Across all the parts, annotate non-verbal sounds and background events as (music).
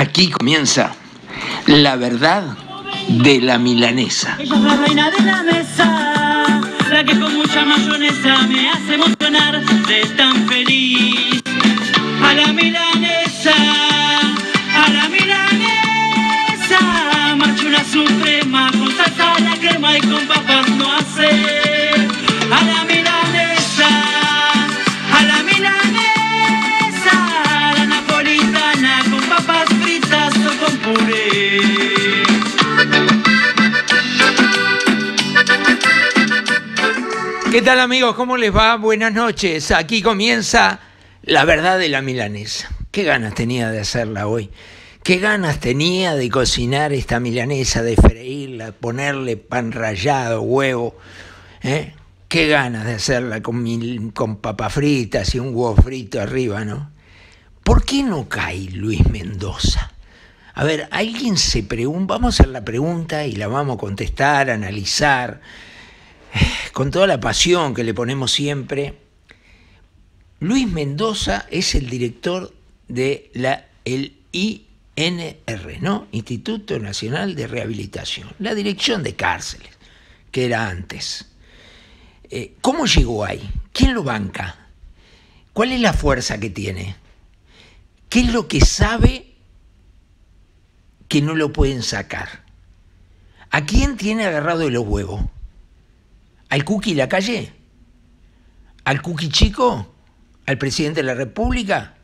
Aquí comienza la verdad de la milanesa. Ella es la reina de la mesa, la que con mucha mayonesa me hace emocionar de tan feliz. A la milanesa, a la milanesa, macho una suprema con salsa, la crema y con papas no ¿Qué tal amigos? ¿Cómo les va? Buenas noches. Aquí comienza la verdad de la milanesa. Qué ganas tenía de hacerla hoy. Qué ganas tenía de cocinar esta milanesa, de freírla, ponerle pan rallado, huevo. ¿eh? Qué ganas de hacerla con, papas fritas y un huevo frito arriba, ¿no? ¿Por qué no cae Luis Mendoza? A ver, alguien se pregunta, vamos a hacer la pregunta y la vamos a contestar, analizar con toda la pasión que le ponemos siempre, Luis Mendoza es el director de la, INR, ¿no? Instituto Nacional de Rehabilitación, la dirección de cárceles, que era antes. Eh, ¿Cómo llegó ahí? ¿Quién lo banca? ¿Cuál es la fuerza que tiene? ¿Qué es lo que sabe que no lo pueden sacar? ¿A quién tiene agarrado de los huevos? ¿Al cookie la calle? ¿Al cookie chico? ¿Al presidente de la República?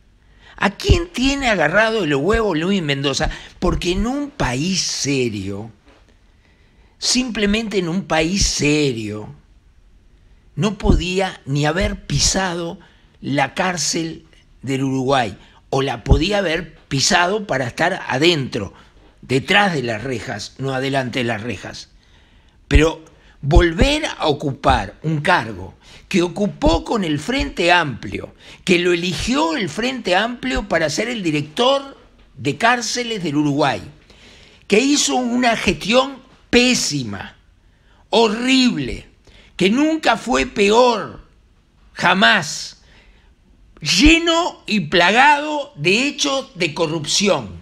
¿A quién tiene agarrado el huevo Luis Mendoza? Porque en un país serio, simplemente en un país serio, no podía ni haber pisado la cárcel del Uruguay, o la podía haber pisado para estar adentro, detrás de las rejas, no adelante de las rejas. Pero volver a ocupar un cargo que ocupó con el Frente Amplio, que lo eligió el Frente Amplio para ser el director de cárceles del Uruguay, que hizo una gestión pésima, horrible, que nunca fue peor, jamás, lleno y plagado de hechos de corrupción,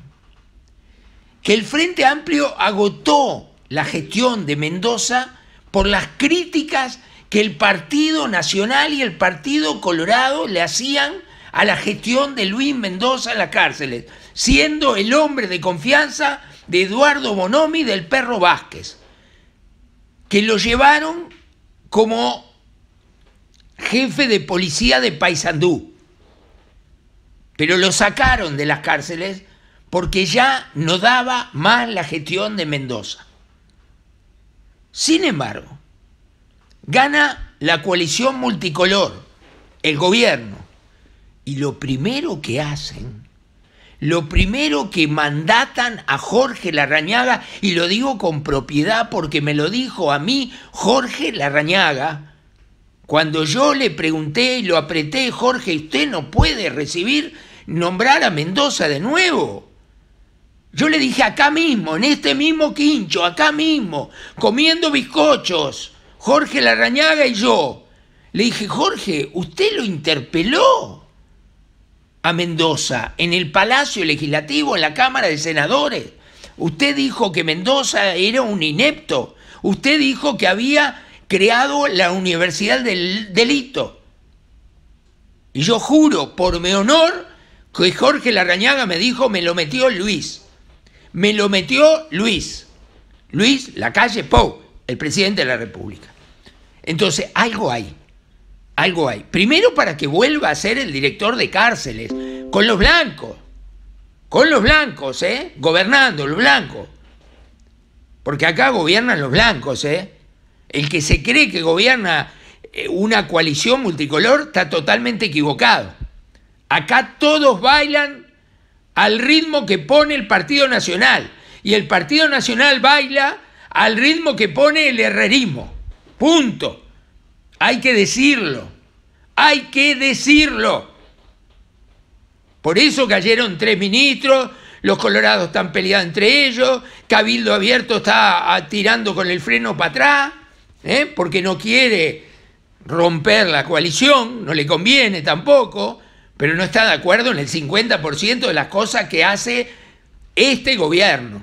que el Frente Amplio agotó la gestión de Mendoza por las críticas que el Partido Nacional y el Partido Colorado le hacían a la gestión de Luis Mendoza en las cárceles, siendo el hombre de confianza de Eduardo Bonomi del Perro Vázquez, que lo llevaron como jefe de policía de Paysandú. Pero lo sacaron de las cárceles porque ya no daba más la gestión de Mendoza. Sin embargo, gana la coalición multicolor, el gobierno, y lo primero que hacen, lo primero que mandatan a Jorge Larrañaga, y lo digo con propiedad porque me lo dijo a mí Jorge Larrañaga, cuando yo le pregunté y lo apreté, Jorge, usted no puede recibir nombrar a Mendoza de nuevo. Yo le dije acá mismo, en este mismo quincho, acá mismo, comiendo bizcochos, Jorge Larrañaga y yo. Le dije, Jorge, usted lo interpeló a Mendoza en el Palacio Legislativo, en la Cámara de Senadores. Usted dijo que Mendoza era un inepto. Usted dijo que había creado la Universidad del Delito. Y yo juro, por mi honor, que Jorge Larrañaga me dijo, me lo metió Luis. Me lo metió Luis, Luis calle Pou, el presidente de la República. Entonces, algo hay, algo hay. Primero para que vuelva a ser el director de cárceles, con los blancos, con los blancos, ¿eh? Gobernando, los blancos. Porque acá gobiernan los blancos, ¿eh? El que se cree que gobierna eh, una coalición multicolor está totalmente equivocado. Acá todos bailan al ritmo que pone el Partido Nacional. Y el Partido Nacional baila al ritmo que pone el herrerismo. Punto. Hay que decirlo. Hay que decirlo. Por eso cayeron tres ministros, los colorados están peleados entre ellos, Cabildo Abierto está ah, tirando con el freno para atrás, ¿eh? porque no quiere romper la coalición, no le conviene tampoco pero no está de acuerdo en el 50% de las cosas que hace este gobierno.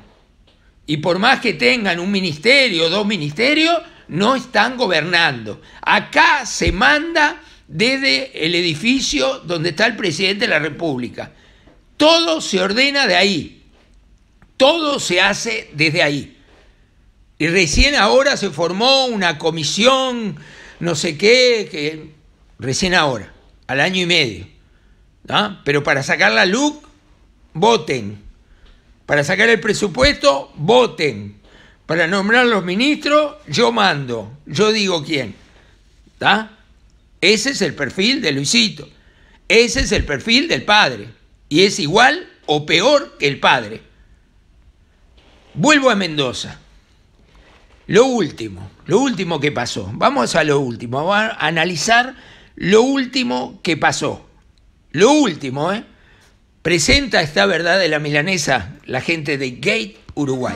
Y por más que tengan un ministerio, dos ministerios, no están gobernando. Acá se manda desde el edificio donde está el presidente de la República. Todo se ordena de ahí. Todo se hace desde ahí. Y recién ahora se formó una comisión, no sé qué, que recién ahora, al año y medio. ¿Ah? Pero para sacar la LUC, voten. Para sacar el presupuesto, voten. Para nombrar los ministros, yo mando. Yo digo quién. ¿Ah? Ese es el perfil de Luisito. Ese es el perfil del padre. Y es igual o peor que el padre. Vuelvo a Mendoza. Lo último, lo último que pasó. Vamos a lo último. Vamos a analizar lo último que pasó. Lo último, ¿eh? Presenta esta verdad de la milanesa la gente de Gate, Uruguay.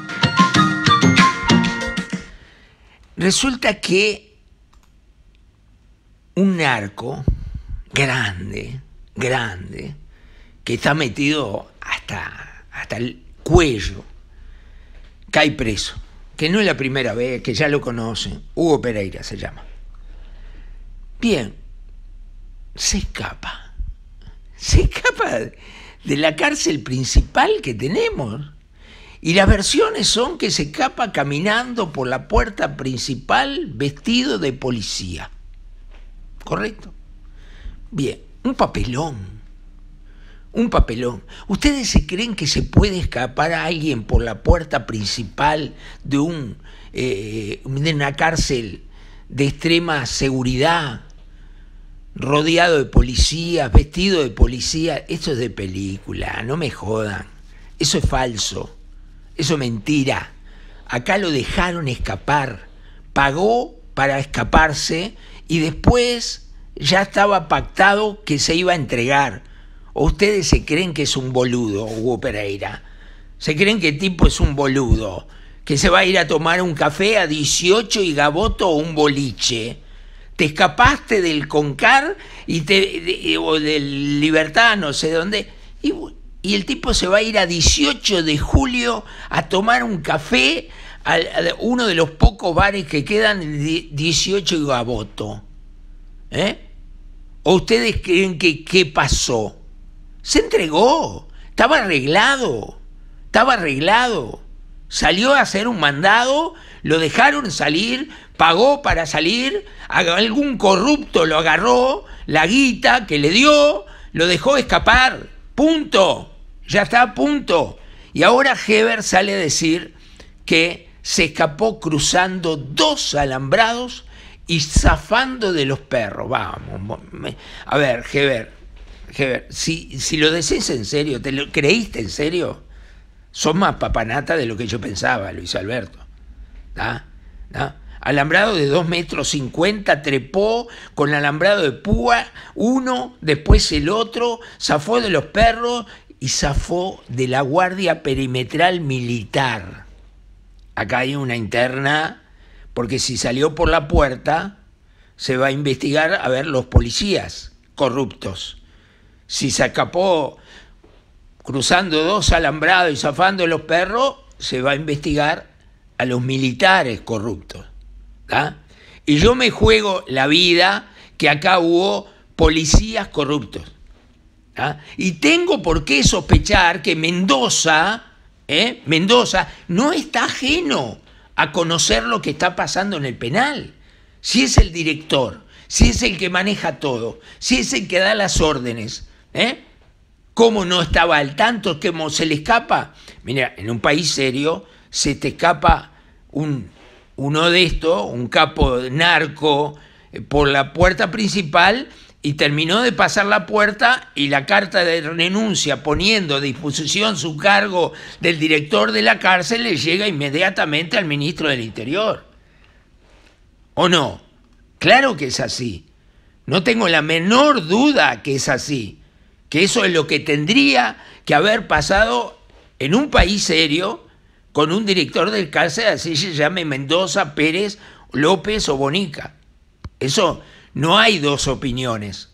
Resulta que un narco grande, grande, que está metido hasta, hasta el cuello, cae preso, que no es la primera vez, que ya lo conocen, Hugo Pereira se llama. Bien, se escapa, se escapa de la cárcel principal que tenemos, y las versiones son que se escapa caminando por la puerta principal vestido de policía. ¿Correcto? Bien, un papelón. Un papelón. ¿Ustedes se creen que se puede escapar a alguien por la puerta principal de, un, eh, de una cárcel de extrema seguridad, rodeado de policías, vestido de policía? Esto es de película, no me jodan. Eso es falso. Eso mentira. Acá lo dejaron escapar. Pagó para escaparse y después ya estaba pactado que se iba a entregar. ustedes se creen que es un boludo, Hugo Pereira? ¿Se creen que el tipo es un boludo? Que se va a ir a tomar un café a 18 y Gaboto o un boliche. Te escapaste del Concar y te, o del Libertad, no sé dónde. Y y el tipo se va a ir a 18 de julio a tomar un café a uno de los pocos bares que quedan, 18 y Gaboto. ¿Eh? ¿O ustedes creen que qué pasó? Se entregó, estaba arreglado, estaba arreglado. Salió a hacer un mandado, lo dejaron salir, pagó para salir, algún corrupto lo agarró, la guita que le dio, lo dejó escapar, punto ya está a punto. Y ahora Heber sale a decir que se escapó cruzando dos alambrados y zafando de los perros. Vamos, a ver, Heber, Heber si, lo decís en serio, ¿te lo creíste en serio? son más papanata de lo que yo pensaba, Luis Alberto. ¿Ah? Alambrado de 2 metros 50, trepó con alambrado de púa, uno, después el otro, zafó de los perros y zafó de la Guardia Perimetral Militar. Acá hay una interna, porque si salió por la puerta, se va a investigar a ver los policías corruptos. Si se escapó cruzando dos alambrados y zafando los perros, se va a investigar a los militares corruptos. Y yo me juego la vida que acá hubo policías corruptos. ¿Ah? Y tengo por qué sospechar que Mendoza, ¿eh? Mendoza, no está ajeno a conocer lo que está pasando en el penal. Si es el director, si es el que maneja todo, si es el que da las órdenes, ¿eh? ¿cómo no estaba al tanto? que se le escapa? Mira, en un país serio se te escapa uno de estos, un capo narco, eh, por la puerta principal y terminó de pasar la puerta y la carta de renuncia poniendo a disposición su cargo del director de la cárcel le llega inmediatamente al ministro del Interior. ¿O no? Claro que es así. No tengo la menor duda que es así. Que eso es lo que tendría que haber pasado en un país serio con un director del cárcel, así se llame Mendoza, Pérez, López o Bonica. Eso no hay dos opiniones.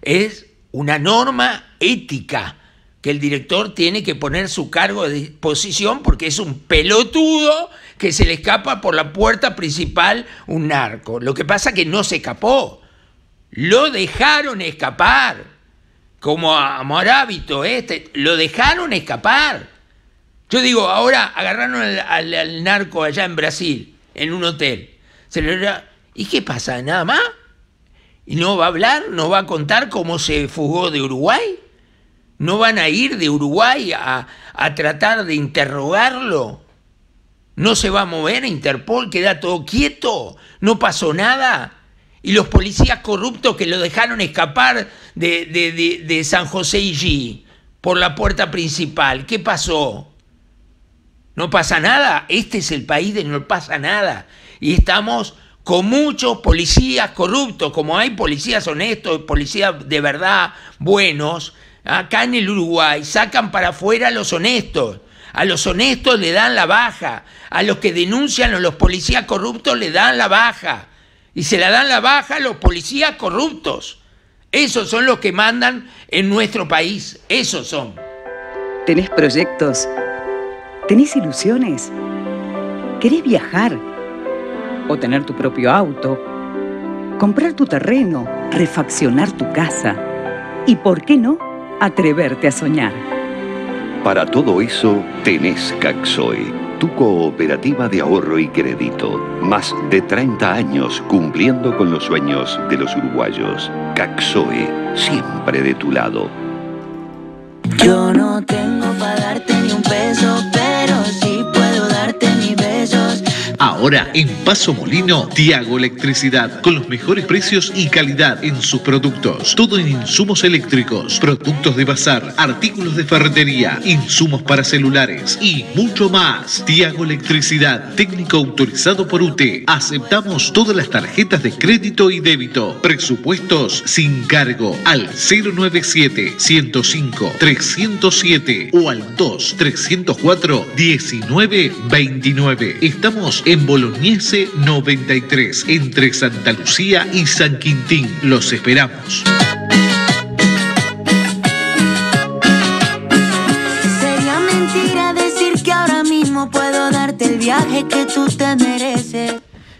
Es una norma ética que el director tiene que poner su cargo de disposición porque es un pelotudo que se le escapa por la puerta principal un narco. Lo que pasa es que no se escapó, lo dejaron escapar, como a Morábito este, lo dejaron escapar. Yo digo, ahora agarraron al, narco allá en Brasil, en un hotel. Se le... ¿Y qué pasa? ¿Nada más? ¿Y no va a hablar? ¿No va a contar cómo se fugó de Uruguay? ¿No van a ir de Uruguay a, tratar de interrogarlo? ¿No se va a mover a Interpol? ¿Queda todo quieto? ¿No pasó nada? ¿Y los policías corruptos que lo dejaron escapar de, de San José y G por la puerta principal? ¿Qué pasó? ¿No pasa nada? Este es el país de no pasa nada. Y estamos con muchos policías corruptos, como hay policías honestos, policías de verdad buenos, acá en el Uruguay sacan para afuera a los honestos. A los honestos le dan la baja, a los que denuncian a los policías corruptos le dan la baja. Y se la dan la baja a los policías corruptos. Esos son los que mandan en nuestro país, esos son. ¿Tenés proyectos? ¿Tenés ilusiones? ¿Querés viajar? o tener tu propio auto, comprar tu terreno, refaccionar tu casa y, ¿por qué no?, atreverte a soñar. Para todo eso, tenés Caxoe, tu cooperativa de ahorro y crédito. Más de 30 años cumpliendo con los sueños de los uruguayos. Caxoe, siempre de tu lado. Yo no tengo para darte ni un peso Ahora en Paso Molino, Tiago Electricidad, con los mejores precios y calidad en sus productos. Todo en insumos eléctricos, productos de bazar, artículos de ferretería, insumos para celulares y mucho más. Tiago Electricidad, técnico autorizado por UTE. Aceptamos todas las tarjetas de crédito y débito. Presupuestos sin cargo al 097-105-307 o al 2-304-1929. Estamos en Bolognese 93, entre Santa Lucía y San Quintín. Los esperamos. Sería mentira decir que ahora mismo puedo darte el viaje que tú te mereces.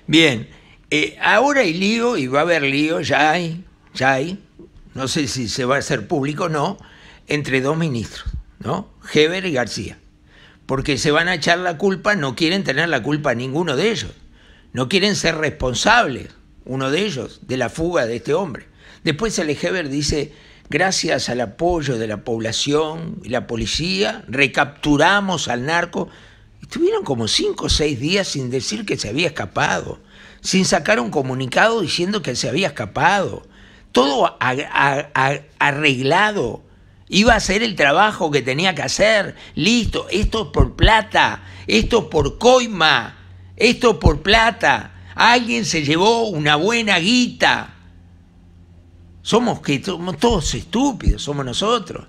Bien, eh, ahora hay lío y va a haber lío, ya hay, ya hay. No sé si se va a hacer público o no, entre dos ministros, ¿no? Heber y García porque se van a echar la culpa, no quieren tener la culpa ninguno de ellos, no quieren ser responsables, uno de ellos, de la fuga de este hombre. Después el Heber dice, gracias al apoyo de la población y la policía, recapturamos al narco. Estuvieron como cinco o seis días sin decir que se había escapado, sin sacar un comunicado diciendo que se había escapado. Todo arreglado iba a hacer el trabajo que tenía que hacer, listo, esto es por plata, esto es por coima, esto es por plata, alguien se llevó una buena guita. Somos que todos estúpidos, somos nosotros.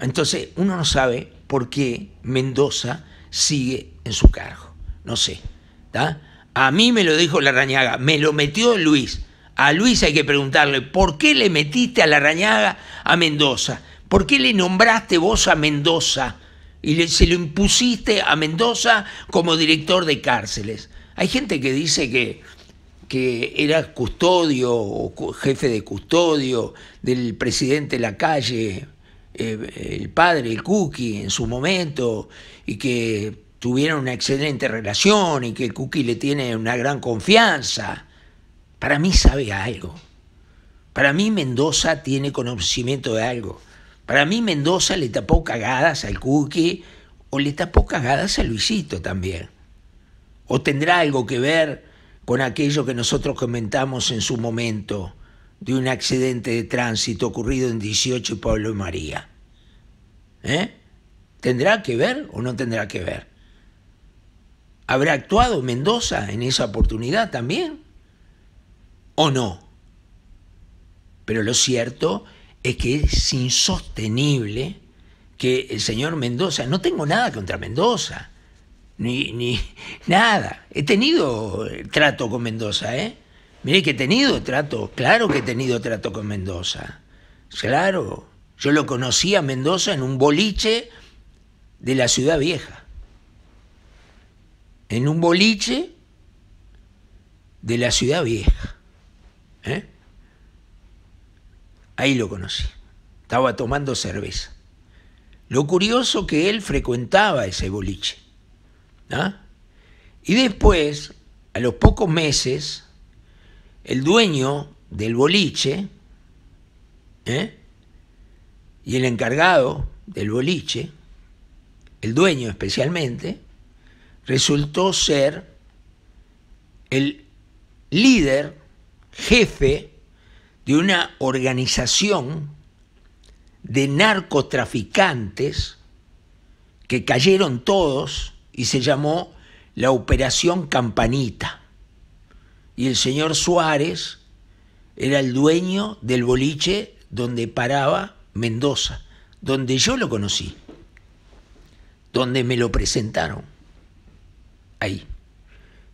Entonces uno no sabe por qué Mendoza sigue en su cargo, no sé. A mí me lo dijo la arañaga, me lo metió Luis. A Luis hay que preguntarle, ¿por qué le metiste a la arañaga a Mendoza? ¿Por qué le nombraste vos a Mendoza y se lo impusiste a Mendoza como director de cárceles? Hay gente que dice que, que era custodio o jefe de custodio del presidente de la calle, eh, el padre, el Cookie, en su momento, y que tuvieron una excelente relación y que el Cookie le tiene una gran confianza. Para mí sabe algo. Para mí Mendoza tiene conocimiento de algo. Para mí Mendoza le tapó cagadas al Cookie o le tapó cagadas a Luisito también. O tendrá algo que ver con aquello que nosotros comentamos en su momento de un accidente de tránsito ocurrido en 18 y Pablo y María. ¿Eh? ¿Tendrá que ver o no tendrá que ver? ¿Habrá actuado Mendoza en esa oportunidad también? ¿O no? Pero lo cierto es que es insostenible que el señor Mendoza, no tengo nada contra Mendoza, ni, (laughs) nada. He tenido eh, trato con Mendoza, ¿eh? Mire que he tenido trato, claro que he tenido trato con Mendoza, claro. Yo lo conocí a Mendoza en un boliche de la ciudad vieja. En un boliche de la ciudad vieja. ¿Eh? Ahí lo conocí. Estaba tomando cerveza. Lo curioso que él frecuentaba ese boliche. ¿ah? Y después, a los pocos meses, el dueño del boliche ¿eh? y el encargado del boliche, el dueño especialmente, resultó ser el líder, jefe de una organización de narcotraficantes que cayeron todos y se llamó la Operación Campanita. Y el señor Suárez era el dueño del boliche donde paraba Mendoza, donde yo lo conocí, donde me lo presentaron. Ahí.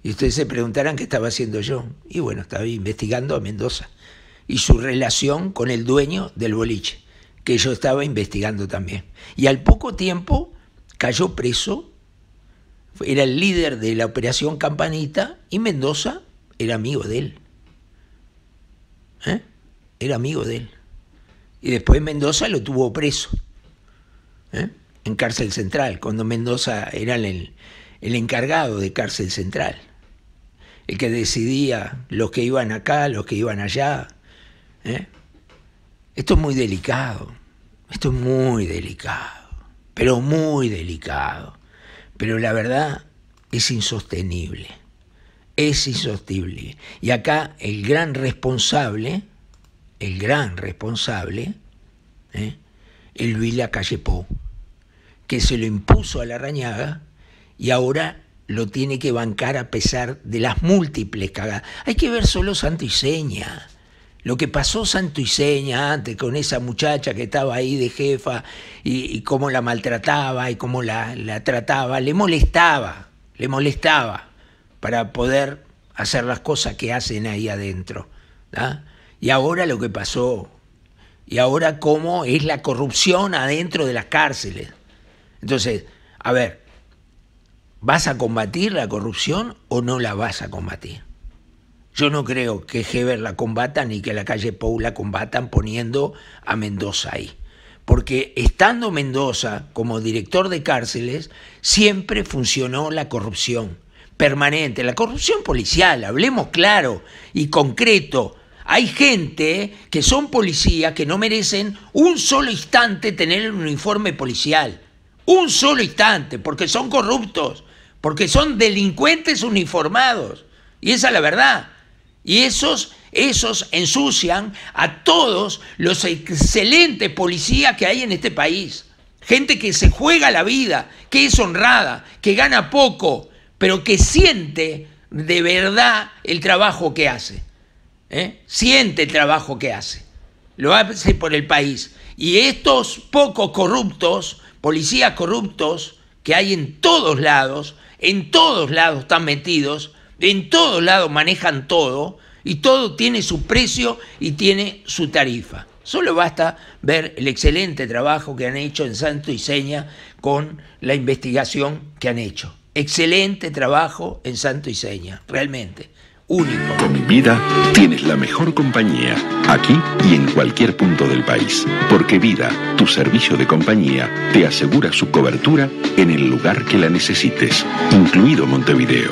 Y ustedes se preguntarán qué estaba haciendo yo. Y bueno, estaba investigando a Mendoza y su relación con el dueño del boliche, que yo estaba investigando también. Y al poco tiempo cayó preso, era el líder de la operación Campanita y Mendoza era amigo de él. ¿Eh? Era amigo de él. Y después Mendoza lo tuvo preso, ¿eh? en cárcel central, cuando Mendoza era el, el encargado de cárcel central, el que decidía los que iban acá, los que iban allá, ¿Eh? Esto es muy delicado, esto es muy delicado, pero muy delicado. Pero la verdad es insostenible, es insostenible. Y acá el gran responsable, el gran responsable, ¿eh? el Luis Lacalle que se lo impuso a la rañaga y ahora lo tiene que bancar a pesar de las múltiples cagadas. Hay que ver solo Seña. Lo que pasó Santo Seña antes con esa muchacha que estaba ahí de jefa y, cómo la maltrataba y cómo la, la trataba, le molestaba, le molestaba para poder hacer las cosas que hacen ahí adentro. ¿da? ¿ah? Y ahora lo que pasó, y ahora cómo es la corrupción adentro de las cárceles. Entonces, a ver, ¿vas a combatir la corrupción o no la vas a combatir? Yo no creo que Heber la combata ni que la calle Pou la combatan poniendo a Mendoza ahí. Porque estando Mendoza como director de cárceles, siempre funcionó la corrupción permanente, la corrupción policial, hablemos claro y concreto. Hay gente que son policías que no merecen un solo instante tener un uniforme policial. Un solo instante, porque son corruptos, porque son delincuentes uniformados. Y esa es la verdad. Y esos, esos ensucian a todos los excelentes policías que hay en este país. Gente que se juega la vida, que es honrada, que gana poco, pero que siente de verdad el trabajo que hace. ¿eh? Siente el trabajo que hace. Lo hace por el país. Y estos pocos corruptos, policías corruptos, que hay en todos lados, en todos lados están metidos, en todos lados manejan todo y todo tiene su precio y tiene su tarifa. Solo basta ver el excelente trabajo que han hecho en Santo y Seña con la investigación que han hecho. Excelente trabajo en Santo y Seña, realmente único. Con vida tienes la mejor compañía, aquí y en cualquier punto del país. Porque vida, tu servicio de compañía, te asegura su cobertura en el lugar que la necesites, incluido Montevideo.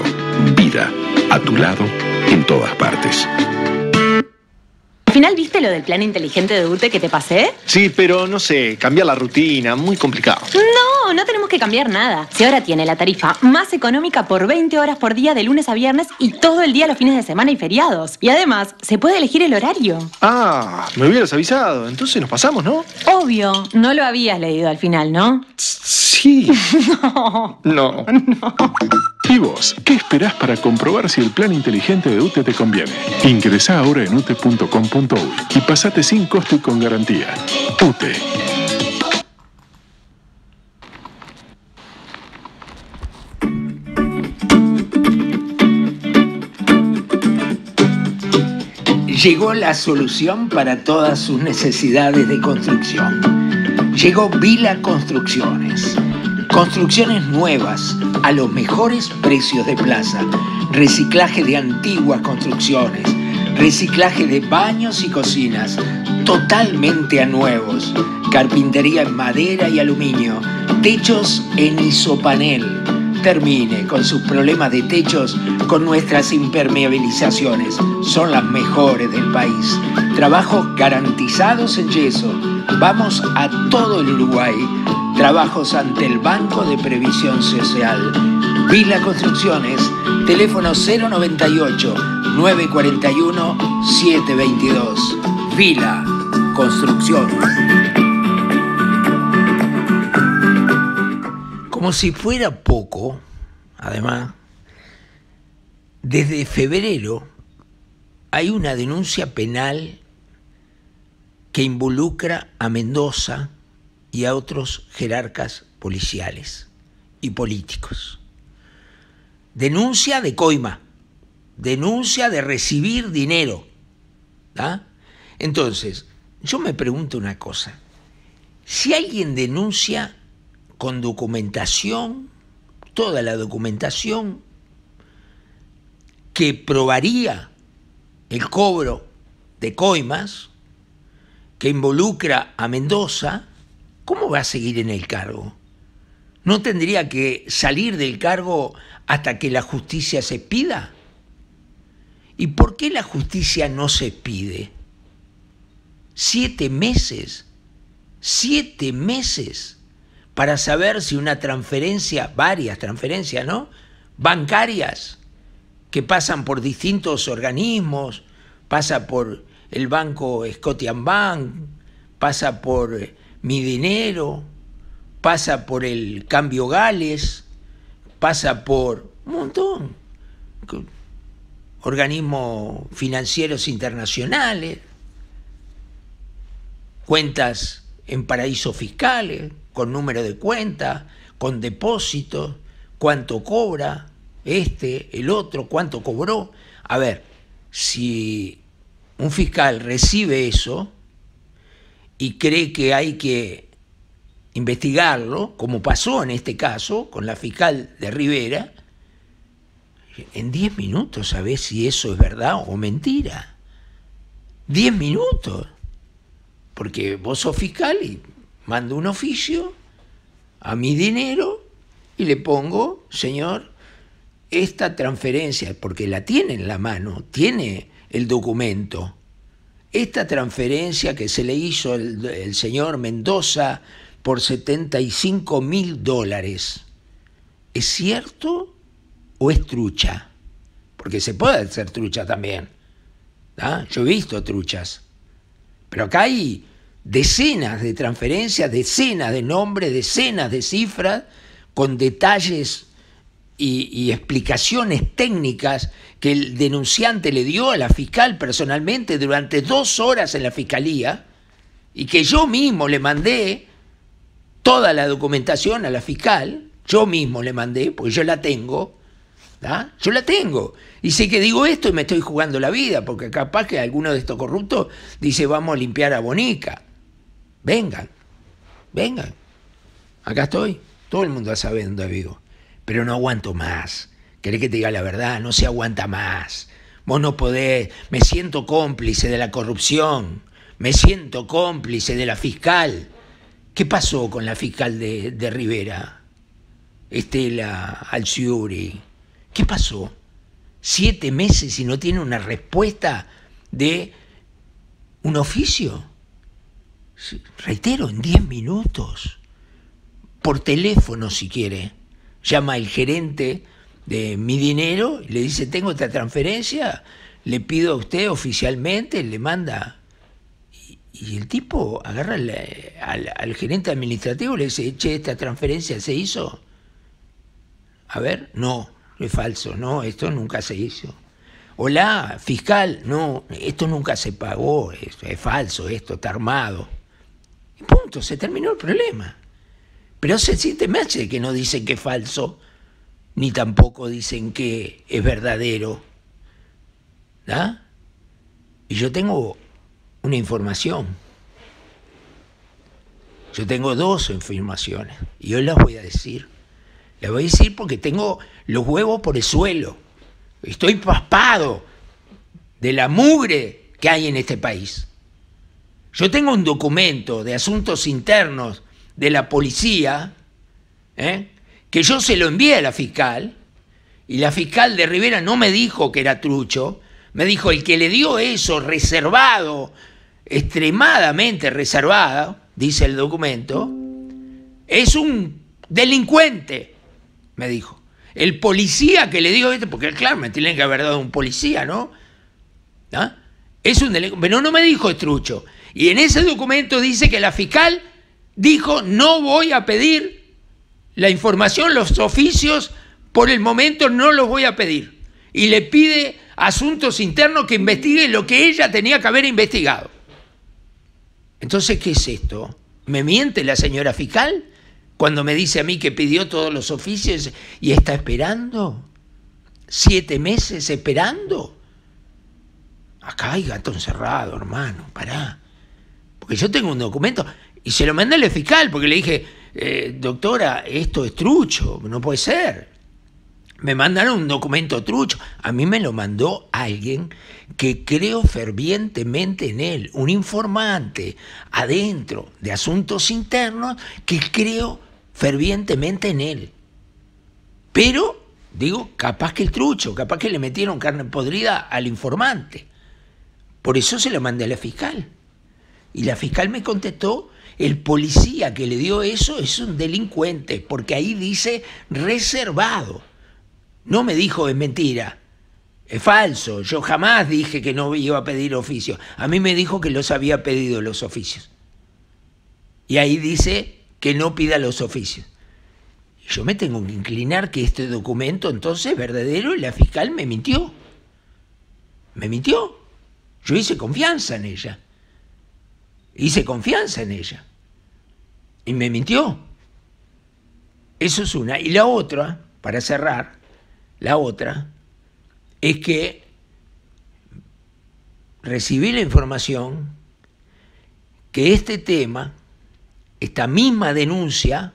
Vida, a tu lado, en todas partes final viste lo del plan inteligente de UTE que te pasé? Sí, pero no sé, cambia la rutina, muy complicado. No, no tenemos que cambiar nada. Si ahora tiene la tarifa más económica por 20 horas por día de lunes a viernes y todo el día los fines de semana y feriados. Y además, se puede elegir el horario. Ah, me hubieras avisado. Entonces nos pasamos, ¿no? Obvio, no lo habías leído al final, ¿no? Sí. (laughs) no. No. (laughs) No. ¿Y vos? ¿Qué esperás para comprobar si el plan inteligente de UTE te conviene? Ingresa ahora en ute.com.uy y pasate sin costo y con garantía. UTE. Llegó la solución para todas sus necesidades de construcción. Llegó Vila Construcciones Construcciones nuevas a los mejores precios de plaza. Reciclaje de antiguas construcciones. Reciclaje de baños y cocinas totalmente a nuevos. Carpintería en madera y aluminio. Techos en isopanel. Termine con sus problemas de techos con nuestras impermeabilizaciones. Son las mejores del país. Trabajos garantizados en yeso. Vamos a todo el Uruguay Trabajos ante el Banco de Previsión Social. Vila Construcciones, teléfono 098-941-722. Vila Construcciones. Como si fuera poco, además, desde febrero hay una denuncia penal que involucra a Mendoza y a otros jerarcas policiales y políticos. Denuncia de coima, denuncia de recibir dinero. Entonces, yo me pregunto una cosa. Si alguien denuncia con documentación, toda la documentación que probaría el cobro de coimas, que involucra a Mendoza, ¿cómo va a seguir en el cargo? ¿No tendría que salir del cargo hasta que la justicia se pida? ¿Y por qué la justicia no se pide? Siete meses, siete meses para saber si una transferencia, varias transferencias, ¿no? Bancarias que pasan por distintos organismos, pasa por el banco Scotian Bank, pasa por eh, mi dinero, pasa por el cambio Gales, pasa por un montón, organismos financieros internacionales, cuentas en paraísos fiscales, con número de cuenta, con depósitos, cuánto cobra este, el otro, cuánto cobró. A ver, si un fiscal recibe eso, y cree que hay que investigarlo, como pasó en este caso con la fiscal de Rivera, en 10 minutos sabés si eso es verdad o mentira. 10 minutos. Porque vos sos fiscal y mando un oficio a mi dinero y le pongo, señor, esta transferencia, porque la tiene en la mano, tiene el documento. Esta transferencia que se le hizo el, señor Mendoza por 75 mil dólares, ¿es cierto o es trucha? Porque se puede hacer trucha también. Yo he visto truchas. Pero acá hay decenas de transferencias, decenas de nombres, decenas de cifras, con detalles y, explicaciones técnicas que el denunciante le dio a la fiscal personalmente durante dos horas en la fiscalía y que yo mismo le mandé toda la documentación a la fiscal, yo mismo le mandé, porque yo la tengo, yo la tengo. Y sé que digo esto y me estoy jugando la vida, porque capaz que alguno de estos corruptos dice vamos a limpiar a Bonica. Vengan, vengan, acá estoy, todo el mundo sabe dónde vivo pero no aguanto más. ¿Querés que te diga la verdad? No se aguanta más. Vos no podés. Me siento cómplice de la corrupción. Me siento cómplice de la fiscal. ¿Qué pasó con la fiscal de, de Rivera? Estela Alciuri. ¿Qué pasó? Siete meses y no tiene una respuesta de un oficio. Reitero, en diez minutos. Por teléfono si quiere llama el gerente de mi dinero le dice, tengo esta transferencia, le pido a usted oficialmente, le manda. Y, el tipo agarra al, gerente administrativo y le dice, che, esta transferencia se hizo. A ver, no, es falso, no, esto nunca se hizo. Hola, fiscal, no, esto nunca se pagó, es falso, esto está armado. Y punto, se terminó el problema. Pero hace siete meses que no dicen que es falso, ni tampoco dicen que es verdadero. Y yo tengo una información. Yo tengo dos informaciones y hoy las voy a decir. Las voy a decir porque tengo los huevos por el suelo. Estoy paspado de la mugre que hay en este país. Yo tengo un documento de asuntos internos de la policía, ¿eh? que yo se lo envié a la fiscal, y la fiscal de Rivera no me dijo que era trucho, me dijo, el que le dio eso reservado, extremadamente reservado, dice el documento, es un delincuente, me dijo. El policía que le dio esto, porque claro, me tienen que haber dado un policía, ¿no? ¿Ah? Es un delincuente, pero no me dijo trucho. Y en ese documento dice que la fiscal dijo, no voy a pedir la información, los oficios, por el momento no los voy a pedir. Y le pide asuntos internos que investigue lo que ella tenía que haber investigado. Entonces, ¿qué es esto? ¿Me miente la señora fiscal cuando me dice a mí que pidió todos los oficios y está esperando? ¿Siete meses esperando? Acá hay gato encerrado, hermano, pará. Porque yo tengo un documento. Y se lo mandé al fiscal porque le dije, eh, doctora, esto es trucho, no puede ser. Me mandaron un documento trucho. A mí me lo mandó alguien que creo fervientemente en él, un informante adentro de asuntos internos que creo fervientemente en él. Pero, digo, capaz que el trucho, capaz que le metieron carne podrida al informante. Por eso se lo mandé a la fiscal. Y la fiscal me contestó el policía que le dio eso es un delincuente, porque ahí dice reservado. No me dijo es mentira, es falso, yo jamás dije que no iba a pedir oficio. A mí me dijo que los había pedido los oficios. Y ahí dice que no pida los oficios. Yo me tengo que inclinar que este documento entonces es verdadero y la fiscal me mintió. Me mintió. Yo hice confianza en ella hice confianza en ella. Y me mintió. Eso es una. Y la otra, para cerrar, la otra es que recibí la información que este tema, esta misma denuncia,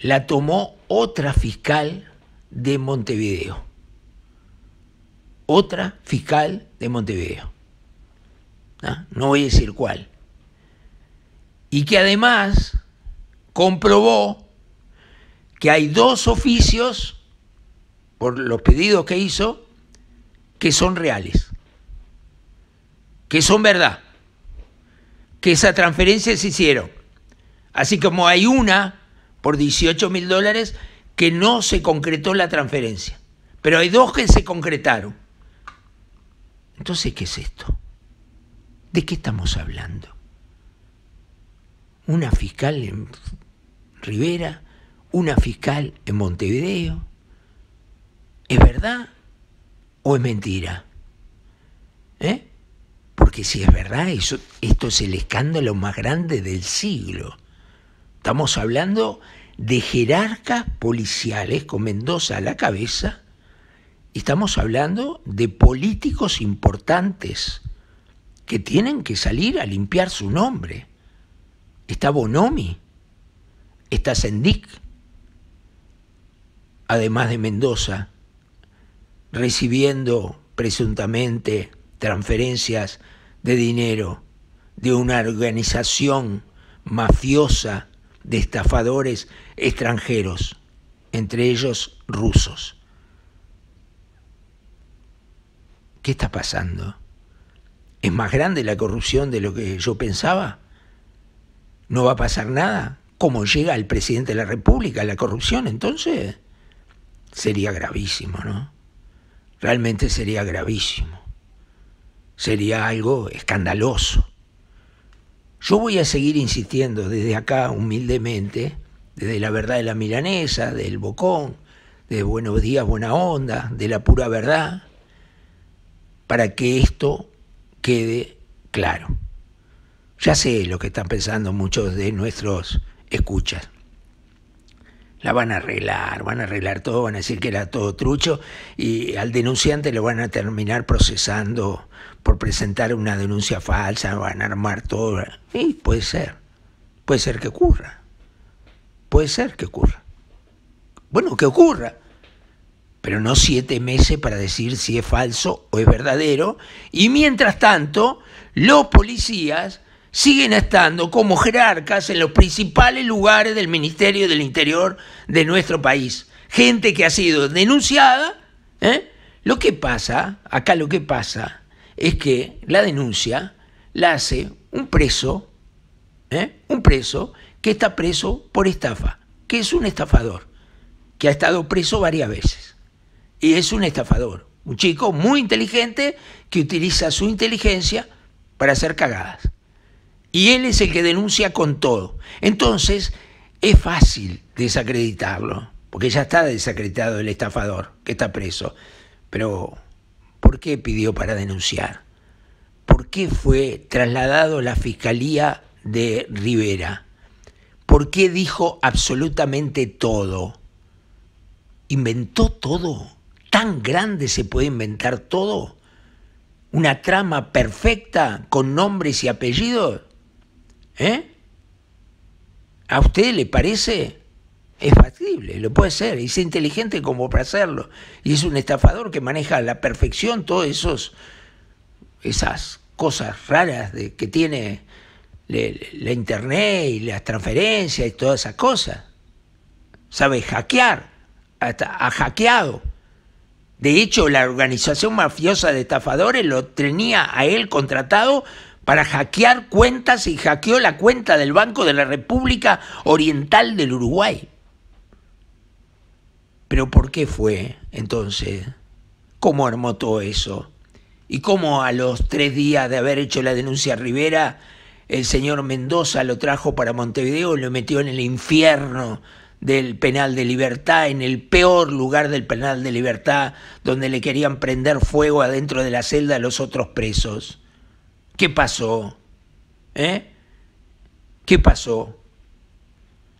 la tomó otra fiscal de Montevideo. Otra fiscal de Montevideo. ¿no? voy a decir cuál, y que además comprobó que hay dos oficios, por los pedidos que hizo, que son reales, que son verdad, que esas transferencias se hicieron. Así como hay una por 18 mil dólares que no se concretó la transferencia, pero hay dos que se concretaron. Entonces, ¿qué es esto? ¿De qué estamos hablando? Una fiscal en Rivera, una fiscal en Montevideo. ¿Es verdad o es mentira? ¿Eh? Porque si es verdad, eso, esto es el escándalo más grande del siglo. Estamos hablando de jerarcas policiales con Mendoza a la cabeza. Estamos hablando de políticos importantes que tienen que salir a limpiar su nombre. Está Bonomi, está Sendik, además de Mendoza, recibiendo presuntamente transferencias de dinero de una organización mafiosa de estafadores extranjeros, entre ellos rusos. ¿Qué está pasando? ¿Es más grande la corrupción de lo que yo pensaba? ¿No va a pasar nada? ¿Cómo llega el presidente de la República la corrupción entonces? Sería gravísimo, ¿no? Realmente sería gravísimo. Sería algo escandaloso. Yo voy a seguir insistiendo desde acá humildemente, desde la verdad de la milanesa, del bocón, de buenos días, buena onda, de la pura verdad, para que esto quede claro. Ya sé lo que están pensando muchos de nuestros escuchas. La van a arreglar, van a arreglar todo, van a decir que era todo trucho y al denunciante lo van a terminar procesando por presentar una denuncia falsa, van a armar todo. Y puede ser, puede ser que ocurra, puede ser que ocurra. Bueno, que ocurra, pero no siete meses para decir si es falso o es verdadero. Y mientras tanto, los policías siguen estando como jerarcas en los principales lugares del Ministerio del Interior de nuestro país. Gente que ha sido denunciada. ¿eh? Lo que pasa, acá lo que pasa, es que la denuncia la hace un preso, ¿eh? un preso que está preso por estafa, que es un estafador, que ha estado preso varias veces y es un estafador. Un chico muy inteligente que utiliza su inteligencia para hacer cagadas. Y él es el que denuncia con todo. Entonces, es fácil desacreditarlo, porque ya está desacreditado el estafador que está preso. Pero, ¿por qué pidió para denunciar? ¿Por qué fue trasladado a la Fiscalía de Rivera? ¿Por qué dijo absolutamente todo? ¿Inventó todo? tan grande se puede inventar todo? ¿Una trama perfecta con nombres y apellidos? ¿Eh? ¿A usted le parece? Es factible, lo puede ser, es inteligente como para hacerlo. Y es un estafador que maneja a la perfección todos esos esas cosas raras que tiene la internet y las transferencias y todas esas cosas. Sabe hackear, ha hackeado. De hecho, la organización mafiosa de estafadores lo tenía a él contratado para hackear cuentas y hackeó la cuenta del Banco de la República Oriental del Uruguay. Pero ¿por qué fue entonces? ¿Cómo armó todo eso? ¿Y cómo a los tres días de haber hecho la denuncia a Rivera, el señor Mendoza lo trajo para Montevideo y lo metió en el infierno del penal de libertad, en el peor lugar del penal de libertad, donde le querían prender fuego adentro de la celda a los otros presos. ¿Qué pasó? ¿Eh? ¿Qué pasó?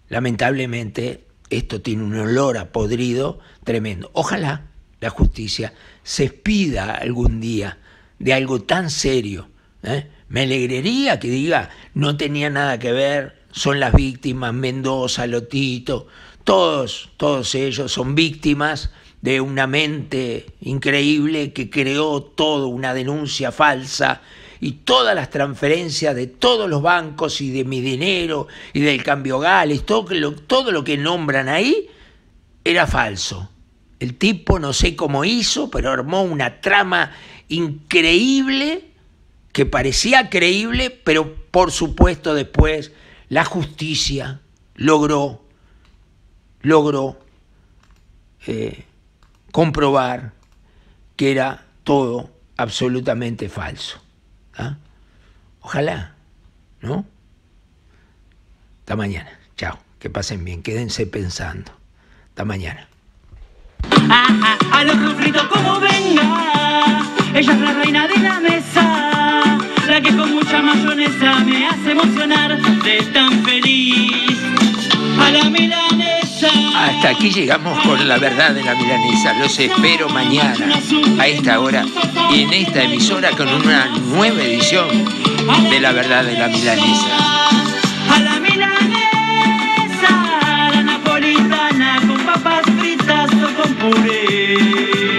Lamentablemente, esto tiene un olor a podrido tremendo. Ojalá la justicia se expida algún día de algo tan serio. ¿eh? Me alegraría que diga, no tenía nada que ver, son las víctimas, Mendoza, Lotito, todos, todos ellos son víctimas de una mente increíble que creó todo, una denuncia falsa y todas las transferencias de todos los bancos y de mi dinero y del cambio Gales, todo todo lo que nombran ahí era falso. El tipo no sé cómo hizo, pero armó una trama increíble que parecía creíble, pero por supuesto después la justicia logró, logró eh, comprobar que era todo absolutamente falso. ¿ah? Ojalá, ¿no? Hasta mañana. Chao. Que pasen bien. Quédense pensando. Hasta mañana. Ah, ah, como venga, ella es la reina de la mesa que con mucha mayonesa me hace emocionar de tan feliz a la milanesa. Hasta aquí llegamos con la verdad de la milanesa. Los espero mañana a esta hora y en esta emisora con una nueva edición de la verdad de la milanesa. A la milanesa, la napolitana con papas fritas o con puré.